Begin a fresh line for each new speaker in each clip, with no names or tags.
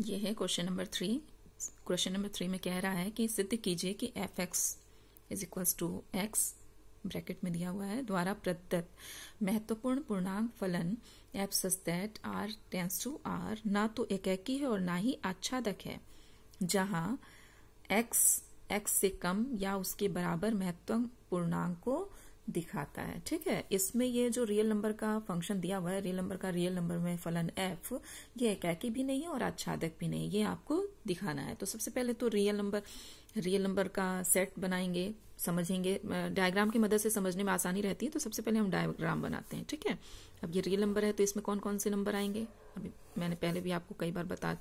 ये है question number three question number three में कह रहा है कि सिद्ध कीजिए कि f x is equal to x bracket में दिया हुआ है द्वारा प्रदत्त महत्वपूर्ण पूर्णांक फलन f such that R tends to R ना तो एकैकी है और ना ही आच्छादक है जहां एक्स एक्स से कम या उसके बराबर महत्वपूर्ण पूर्णांक को दिखाता है ठीक है इसमें ये जो रियल नंबर का फंक्शन दिया हुआ है रियल नंबर का रियल नंबर में फलन एफ ये एकाकी भी नहीं है और आच्छादक भी नहीं ये आपको दिखाना है तो सबसे पहले तो रियल नंबर रियल नंबर का सेट बनाएंगे समझेंगे डायग्राम की मदद से समझने में आसानी रहती है तो सबसे पहले हम डायग्राम बनाते हैं ठीक है अब ये रियल नंबर है तो इसमें कौन कौन से नंबर आएंगे अभी मैंने पहले भी आपको कई बार बता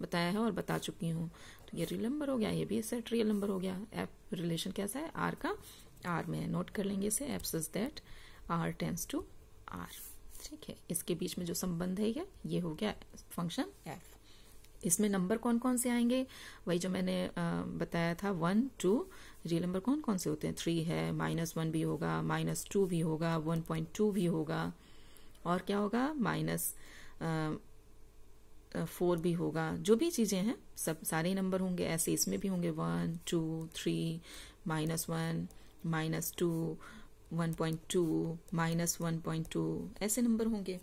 बताया है और बता चुकी हूँ तो ये रियल नंबर हो गया ये भी सेट रियल नंबर हो गया एफ रिलेशन कैसा है आर का आर में नोट कर लेंगे इसे is that R tends to R ठीक है इसके बीच में जो संबंध है ये ये हो गया फंक्शन एफ इसमें नंबर कौन कौन से आएंगे वही जो मैंने बताया था वन टू रियल नंबर कौन कौन से होते हैं थ्री है माइनस वन भी होगा माइनस टू भी होगा वन पॉइंट टू भी होगा और क्या होगा माइनस फोर भी होगा जो भी चीज़ें हैं सब सारे नंबर होंगे ऐसे इसमें भी होंगे one two three minus one minus two one point two minus one point two ऐसे नंबर होंगे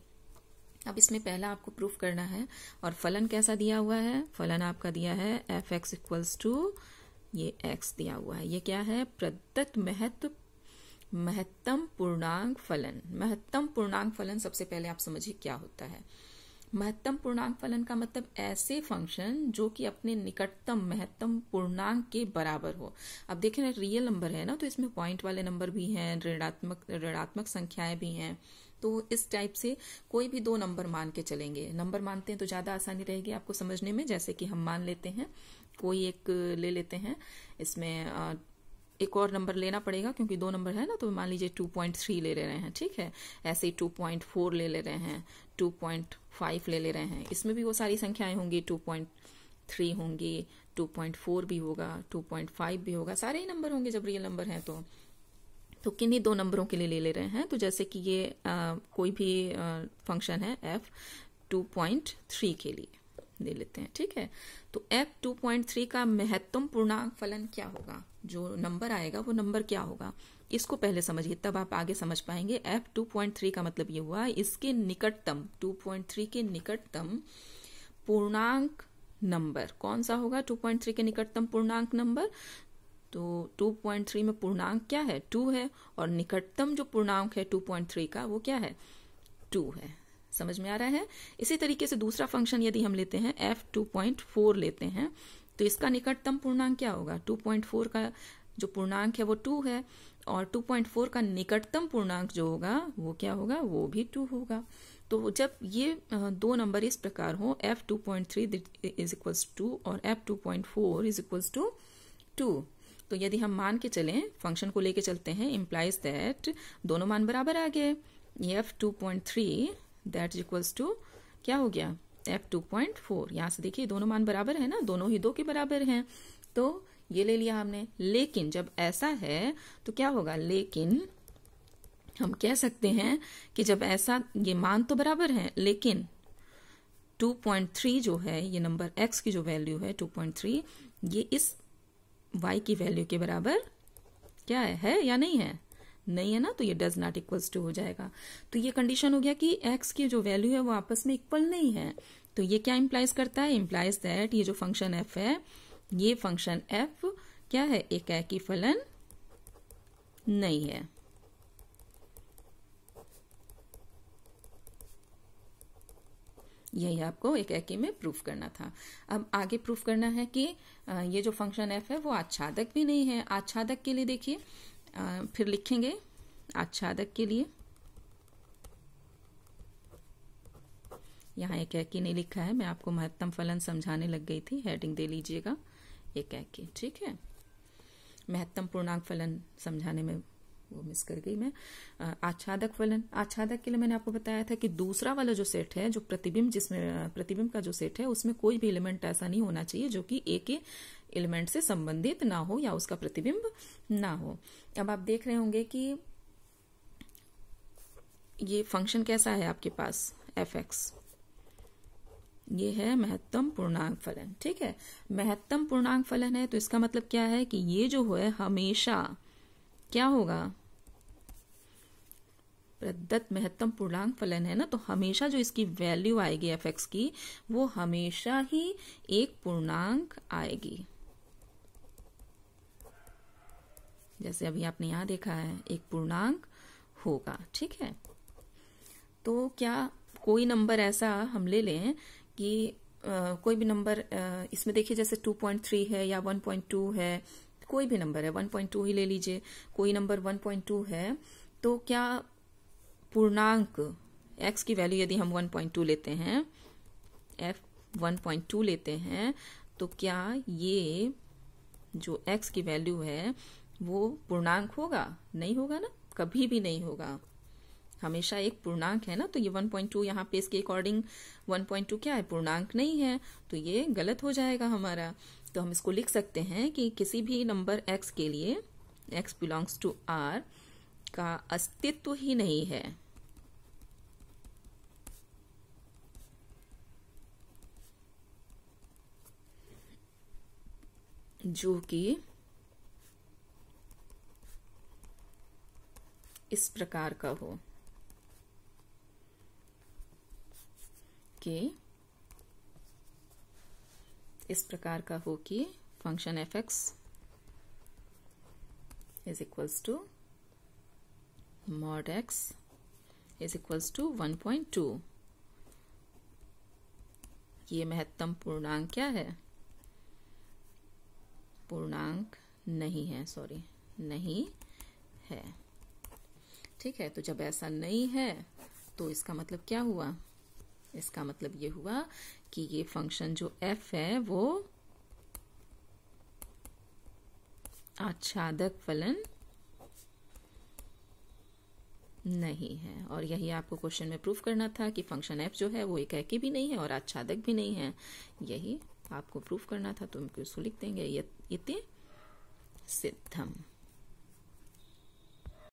अब इसमें पहला आपको प्रूफ करना है और फलन कैसा दिया हुआ है फलन आपका दिया है एफ एक्स इक्वल्स टू ये एक्स दिया हुआ है ये क्या है प्रदत्त महत्व महत्तम पूर्णांक फलन महत्तम पूर्णांक फलन सबसे पहले आप समझिए क्या होता है महत्तम पूर्णांक फलन का मतलब ऐसे फंक्शन जो कि अपने निकटतम महत्तम पूर्णांक के बराबर हो अब देखें ना रियल नंबर है ना तो इसमें पॉइंट वाले नंबर भी हैं ऋणात्मक ऋणात्मक संख्याएं भी हैं तो इस टाइप से कोई भी दो नंबर मान के चलेंगे नंबर मानते हैं तो ज़्यादा आसानी रहेगी आपको समझने में जैसे कि हम मान लेते हैं कोई एक ले लेते हैं इसमें एक और नंबर लेना पड़ेगा क्योंकि दो नंबर है ना तो मान लीजिए टू पॉइंट थ्री ले ले रहे हैं ठीक है ऐसे टू पॉइंट फोर ले ले रहे हैं टू पॉइंट फाइव ले ले रहे हैं इसमें भी वो सारी संख्याएं होंगी टू पॉइंट थ्री होंगी टू पॉइंट फोर भी होगा टू पॉइंट फाइव भी होगा सारे ही नंबर होंगे जब रियल नंबर है तो तो किन्हीं दो नंबरों के लिए ले ले रहे हैं तो जैसे कि ये आ, कोई भी फंक्शन है एफ टू पॉइंट थ्री के लिए ले लेते हैं ठीक है तो एफ टू पॉइंट थ्री का महत्तम पूर्णांक फलन क्या होगा जो नंबर आएगा वो नंबर क्या होगा इसको पहले समझिए तब आप आगे समझ पाएंगे एफ टू पॉइंट थ्री का मतलब ये हुआ इसके निकटतम टू पॉइंट थ्री के निकटतम पूर्णांक नंबर कौन सा होगा टू पॉइंट थ्री के निकटतम पूर्णांक नंबर तो 2.3 में पूर्णांक क्या है 2 है और निकटतम जो पूर्णांक है 2.3 का वो क्या है 2 है समझ में आ रहा है इसी तरीके से दूसरा फंक्शन यदि हम लेते हैं एफ फोर लेते हैं तो इसका निकटतम पूर्णांक क्या होगा 2.4 का जो पूर्णांक है वो टू है और 2.4 का निकटतम पूर्णांक जो होगा वो क्या होगा वो भी टू होगा तो जब ये दो नंबर इस प्रकार हो f two point three is equals two और f two point four is equals to two तो यदि हम मान के चलें फंक्शन को लेके चलते हैं इम्प्लाइज दैट दोनों मान बराबर आ गए f two point three that is equals to क्या हो गया एफ टू पॉइंट फोर यहाँ से देखिए दोनों मान बराबर है ना दोनों ही दो के बराबर हैं तो ये ले लिया हमने लेकिन जब ऐसा है तो क्या होगा लेकिन हम कह सकते हैं कि जब ऐसा ये मान तो बराबर है लेकिन 2.3 जो है ये नंबर x की जो वैल्यू है 2.3 ये इस y की वैल्यू के बराबर क्या है, है या नहीं है नहीं है ना तो ये डज नॉट इक्वल टू हो जाएगा तो ये कंडीशन हो गया कि एक्स की जो वैल्यू है वो आपस में इक्वल नहीं है तो ये क्या इम्प्लाइज करता है इम्प्लाइज दैट ये जो फंक्शन एफ है ये फंक्शन एफ क्या है एक की फलन नहीं है यही आपको एक एक में प्रूफ करना था अब आगे प्रूफ करना है कि ये जो फंक्शन एफ है वो आच्छादक भी नहीं है आच्छादक के लिए देखिए फिर लिखेंगे आच्छादक के लिए यहाँ एक एकी ने लिखा है मैं आपको महत्तम फलन समझाने लग गई थी हेडिंग दे लीजिएगा एक एकी ठीक है महत्तम पूर्णांक फलन समझाने में वो मिस कर गई मैं आच्छादक फलन आच्छादक के लिए मैंने आपको बताया था कि दूसरा वाला जो सेट है जो प्रतिबिंब जिसमें प्रतिबिंब का जो सेट है उसमें कोई भी एलिमेंट ऐसा नहीं होना चाहिए जो कि एक ही एलिमेंट से संबंधित ना हो या उसका प्रतिबिंब ना हो अब आप देख रहे होंगे कि ये फंक्शन कैसा है आपके पास एफ एक्स ये है महत्तम पूर्णांक फलन ठीक है महत्तम पूर्णांक फलन है तो इसका मतलब क्या है कि ये जो है हमेशा क्या होगा प्रदत्त महत्तम पूर्णांक फलन है ना तो हमेशा जो इसकी वैल्यू आएगी एफ एक्स की वो हमेशा ही एक पूर्णांक आएगी जैसे अभी आपने यहां देखा है एक पूर्णांक होगा ठीक है तो क्या कोई नंबर ऐसा हम ले लें कि आ, कोई भी नंबर इसमें देखिए जैसे 2.3 है या 1.2 है कोई भी नंबर है 1.2 ही ले लीजिए कोई नंबर 1.2 है तो क्या पूर्णांक x की वैल्यू यदि हम 1.2 लेते हैं f 1.2 लेते हैं तो क्या ये जो x की वैल्यू है वो पूर्णांक होगा नहीं होगा ना कभी भी नहीं होगा हमेशा एक पूर्णांक है ना तो ये 1.2 पॉइंट यहाँ पे इसके अकॉर्डिंग 1.2 क्या है पूर्णांक नहीं है तो ये गलत हो जाएगा हमारा तो हम इसको लिख सकते हैं कि किसी भी नंबर x के लिए x बिलोंग्स टू r का अस्तित्व ही नहीं है जो कि इस प्रकार का हो के इस प्रकार का हो कि function f x is equals to mod x is equals to one point two ये महत्तम पूर्णांक क्या है पूर्णांक नहीं है सॉरी नहीं है ठीक है तो जब ऐसा नहीं है तो इसका मतलब क्या हुआ इसका मतलब ये हुआ कि ये फंक्शन जो एफ है वो आच्छादक फलन नहीं है और यही आपको क्वेश्चन में प्रूफ करना था कि फंक्शन एफ जो है वो एक ऐकी भी नहीं है और आच्छादक भी नहीं है यही आपको प्रूफ करना था तो हम उसको लिख देंगे इति सिद्धम